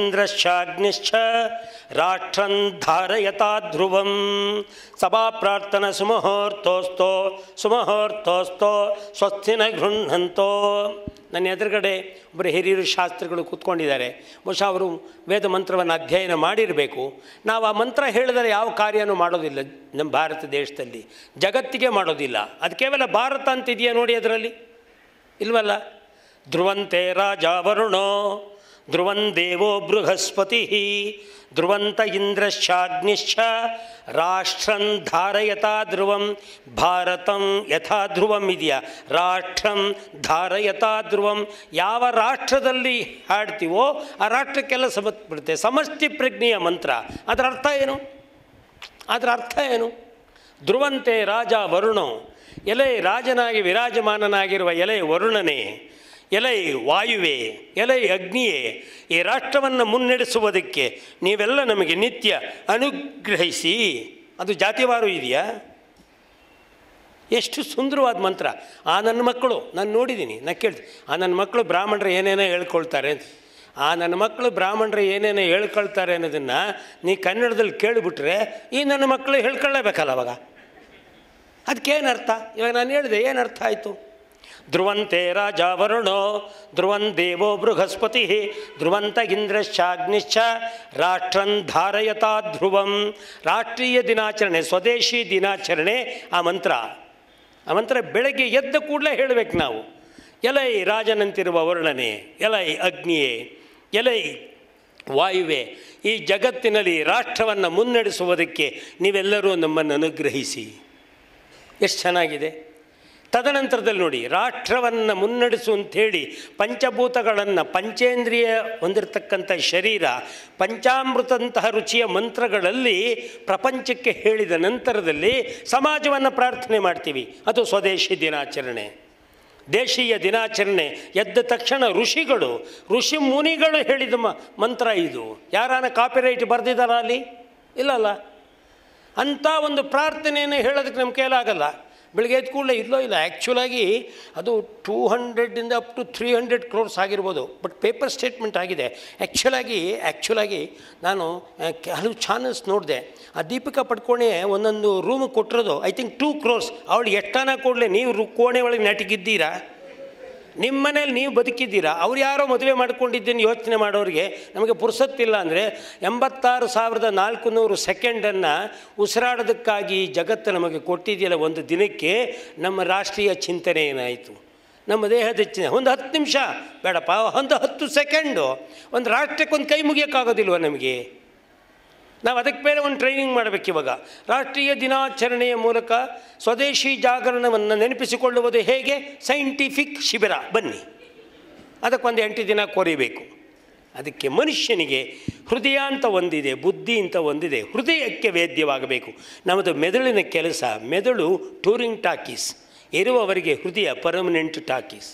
ಇಂದ್ರಶ್ಚಾಗ್ನಿಶ್ಚ ರಾಷ್ಟ್ರಂ ಧಾರಯತಾ ಧ್ರುವಂ ಸಭಾ ಪ್ರಾರ್ಥನ ಸುಮಹೋರ್ತೋಸ್ತೋ ಸುಮಹೋರ್ತೋಸ್ತೋ ಸ್ವಸ್ತಿನ ಗೃಹಂತೋ ನನ್ನ ಎದುರುಗಡೆ ಒಬ್ಬರು ಹಿರಿಯರು ಶಾಸ್ತ್ರಿಗಳು ಕೂತ್ಕೊಂಡಿದ್ದಾರೆ ಬಹುಶಃ ಅವರು ವೇದ ಮಂತ್ರವನ್ನು ಅಧ್ಯಯನ ಮಾಡಿರಬೇಕು ನಾವು ಆ ಮಂತ್ರ ಹೇಳಿದರೆ ಯಾವ ಕಾರ್ಯನೂ ಮಾಡೋದಿಲ್ಲ ನಮ್ಮ ಭಾರತ ದೇಶದಲ್ಲಿ ಜಗತ್ತಿಗೆ ಮಾಡೋದಿಲ್ಲ ಅದು ಕೇವಲ ಭಾರತ ಅಂತಿದೆಯಾ ನೋಡಿ ಅದರಲ್ಲಿ ಇಲ್ವಲ್ಲ ಧ್ರುವಂತೆ ರಾಜ ವರುಣೋ ಧ್ರುವನ್ ದೇವೋ ಬೃಹಸ್ಪತಿ ಧ್ರುವಂತ ಇಂದ್ರಶ್ಚಾಗ್ನಿಶ್ಚ ರಾಷ್ಟ್ರಂ ಧಾರಯತಾ ಧ್ರುವಂ ಭಾರತಂ ಯಥಾ ಧ್ರುವಂ ಇದೆಯಾ ರಾಷ್ಟ್ರಂ ಧಾರಯತಾ ಧ್ರುವಂ ಯಾವ ರಾಷ್ಟ್ರದಲ್ಲಿ ಹಾಡ್ತೀವೋ ಆ ರಾಷ್ಟ್ರಕ್ಕೆಲ್ಲ ಸಮತ್ಬಿಡುತ್ತೆ ಸಮಷ್ಟಿ ಪ್ರಜ್ಞೆಯ ಮಂತ್ರ ಅದರ ಅರ್ಥ ಏನು ಅದರ ಅರ್ಥ ಏನು ಧ್ರುವಂತೆ ರಾಜ ವರುಣೋ ಎಲೆ ರಾಜನಾಗಿ ವಿರಾಜಮಾನನಾಗಿರುವ ಎಲೆ ವರುಣನೇ ಎಲೈ ವಾಯುವೆ ಎಲೈ ಅಗ್ನಿಯೇ ಈ ರಾಷ್ಟ್ರವನ್ನು ಮುನ್ನಡೆಸುವುದಕ್ಕೆ ನೀವೆಲ್ಲ ನಮಗೆ ನಿತ್ಯ ಅನುಗ್ರಹಿಸಿ ಅದು ಜಾತಿವಾರು ಇದೆಯಾ ಎಷ್ಟು ಸುಂದರವಾದ ಮಂತ್ರ ಆ ನನ್ನ ಮಕ್ಕಳು ನಾನು ನೋಡಿದ್ದೀನಿ ನಾನು ಕೇಳಿದೆ ಆ ನನ್ನ ಮಕ್ಕಳು ಬ್ರಾಹ್ಮಣರು ಏನೇನೋ ಹೇಳ್ಕೊಳ್ತಾರೆ ಅಂತ ಆ ನನ್ನ ಮಕ್ಕಳು ಬ್ರಾಹ್ಮಣರು ಏನೇನೋ ಹೇಳ್ಕೊಳ್ತಾರೆ ಅನ್ನೋದನ್ನು ನೀ ಕನ್ನಡದಲ್ಲಿ ಕೇಳಿಬಿಟ್ರೆ ಈ ನನ್ನ ಮಕ್ಕಳು ಹೇಳ್ಕೊಳ್ಳೇಬೇಕಲ್ಲ ಅವಾಗ ಅದಕ್ಕೇನರ್ಥ ಇವಾಗ ನಾನು ಹೇಳಿದೆ ಏನು ಅರ್ಥ ಆಯಿತು ಧ್ರುವಂತೆ ರಾಜ ವರುಣೋ ಧ್ರುವನ್ ದೇವೋ ಬೃಹಸ್ಪತಿ ಧ್ರುವಂತ ಇಂದ್ರಶ್ಚಾಗ್ನಿಶ್ಚ ರಾಷ್ಟ್ರನ್ ಧಾರಯತಾ ಧ್ರುವಂ ರಾಷ್ಟ್ರೀಯ ದಿನಾಚರಣೆ ಸ್ವದೇಶಿ ದಿನಾಚರಣೆ ಆ ಮಂತ್ರ ಆ ಮಂತ್ರ ಬೆಳಗ್ಗೆ ಎದ್ದ ಕೂಡಲೇ ಹೇಳಬೇಕು ನಾವು ಎಲೈ ರಾಜನಂತಿರುವ ವರ್ಣನೆ ಎಲೈ ಅಗ್ನಿಯೇ ಎಲೈ ವಾಯುವೆ ಈ ಜಗತ್ತಿನಲ್ಲಿ ರಾಷ್ಟ್ರವನ್ನು ಮುನ್ನಡೆಸುವುದಕ್ಕೆ ನೀವೆಲ್ಲರೂ ನಮ್ಮನ್ನು ಅನುಗ್ರಹಿಸಿ ಎಷ್ಟು ಚೆನ್ನಾಗಿದೆ ತದನಂತರದಲ್ಲಿ ನೋಡಿ ರಾಷ್ಟ್ರವನ್ನು ಮುನ್ನಡೆಸು ಹೇಳಿ ಪಂಚಭೂತಗಳನ್ನು ಪಂಚೇಂದ್ರಿಯ ಹೊಂದಿರತಕ್ಕಂಥ ಶರೀರ ಪಂಚಾಮೃತಂತಹ ರುಚಿಯ ಮಂತ್ರಗಳಲ್ಲಿ ಪ್ರಪಂಚಕ್ಕೆ ಹೇಳಿದ ನಂತರದಲ್ಲಿ ಸಮಾಜವನ್ನು ಪ್ರಾರ್ಥನೆ ಮಾಡ್ತೀವಿ ಅದು ಸ್ವದೇಶಿ ದಿನಾಚರಣೆ ದೇಶೀಯ ದಿನಾಚರಣೆ ಎದ್ದ ತಕ್ಷಣ ಋಷಿಗಳು ಋಷಿ ಮುನಿಗಳು ಹೇಳಿದ ಮ ಮಂತ್ರ ಇದು ಯಾರಾನ ಕಾಪಿರೈಟ್ ಬರೆದಿದ್ದಾರಾ ಅಲ್ಲಿ ಇಲ್ಲಲ್ಲ ಅಂಥ ಒಂದು ಪ್ರಾರ್ಥನೆಯನ್ನು ಹೇಳೋದಕ್ಕೆ ನಮ್ಮ ಕೇಳಾಗಲ್ಲ ಬೆಳಗ್ಗೆ ಎದ್ದ ಕೂಡಲೇ ಇಲ್ಲೋ ಇಲ್ಲ ಆ್ಯಕ್ಚುಲಾಗಿ ಅದು ಟೂ ಹಂಡ್ರೆಡಿಂದ up to three hundred crores ಆಗಿರ್ಬೋದು ಬಟ್ ಪೇಪರ್ ಸ್ಟೇಟ್ಮೆಂಟ್ ಆಗಿದೆ ಆ್ಯಕ್ಚುಲಾಗಿ ಆ್ಯಕ್ಚುಲಾಗಿ ನಾನು ಹಲವು ಚಾನಲ್ಸ್ ನೋಡಿದೆ ಆ ದೀಪಿಕಾ ಪಡ್ಕೋಣೆ ಒಂದೊಂದು ರೂಮ್ ಕೊಟ್ಟಿರೋದು ಐ ಥಿಂಕ್ ಟೂ ಕ್ರೋರ್ಸ್ ಅವಳು ಎಷ್ಟಾನ ಕೊಡಲಿ ನೀವು ಕೋಣೆ ಒಳಗೆ ನಟಿಗಿದ್ದೀರಾ ನಿಮ್ಮ ಮನೇಲಿ ನೀವು ಬದುಕಿದ್ದೀರಾ ಅವ್ರು ಯಾರೋ ಮದುವೆ ಮಾಡ್ಕೊಂಡಿದ್ದೀನಿ ಯೋಚನೆ ಮಾಡೋರಿಗೆ ನಮಗೆ ಪುರುಸತ್ತಿಲ್ಲ ಅಂದರೆ ಎಂಬತ್ತಾರು ಸಾವಿರದ ನಾಲ್ಕು ನೂರು ಸೆಕೆಂಡನ್ನು ಉಸಿರಾಡೋದಕ್ಕಾಗಿ ಜಗತ್ತು ನಮಗೆ ಕೊಟ್ಟಿದೆಯಲ್ಲ ಒಂದು ದಿನಕ್ಕೆ ನಮ್ಮ ರಾಷ್ಟ್ರೀಯ ಚಿಂತನೆ ಏನಾಯಿತು ನಮ್ಮ ದೇಹದ ಚಿಂತೆ ಒಂದು ಹತ್ತು ನಿಮಿಷ ಬೇಡಪ್ಪ ಒಂದು ಹತ್ತು ಸೆಕೆಂಡು ಒಂದು ರಾಷ್ಟ್ರಕ್ಕೊಂದು ಕೈ ಮುಗಿಯೋಕ್ಕಾಗೋದಿಲ್ವ ನಮಗೆ ನಾವು ಅದಕ್ಕೆ ಬೇರೆ ಒಂದು ಟ್ರೈನಿಂಗ್ ಮಾಡಬೇಕು ಇವಾಗ ರಾಷ್ಟ್ರೀಯ ದಿನಾಚರಣೆಯ ಮೂಲಕ ಸ್ವದೇಶಿ ಜಾಗರಣವನ್ನು ನೆನಪಿಸಿಕೊಳ್ಳುವುದು ಹೇಗೆ ಸೈಂಟಿಫಿಕ್ ಶಿಬಿರ ಬನ್ನಿ ಅದಕ್ಕೊಂದು ಎಂಟು ದಿನ ಕೋರಿಬೇಕು ಅದಕ್ಕೆ ಮನುಷ್ಯನಿಗೆ ಹೃದಯ ಅಂತ ಒಂದಿದೆ ಬುದ್ಧಿ ಅಂತ ಒಂದಿದೆ ಹೃದಯಕ್ಕೆ ವೇದ್ಯವಾಗಬೇಕು ನಮ್ಮದು ಮೆದುಳಿನ ಕೆಲಸ ಮೆದುಳು ಟೂರಿಂಗ್ ಟಾಕೀಸ್ ಇರುವವರಿಗೆ ಹೃದಯ ಪರ್ಮನೆಂಟ್ ಟಾಕೀಸ್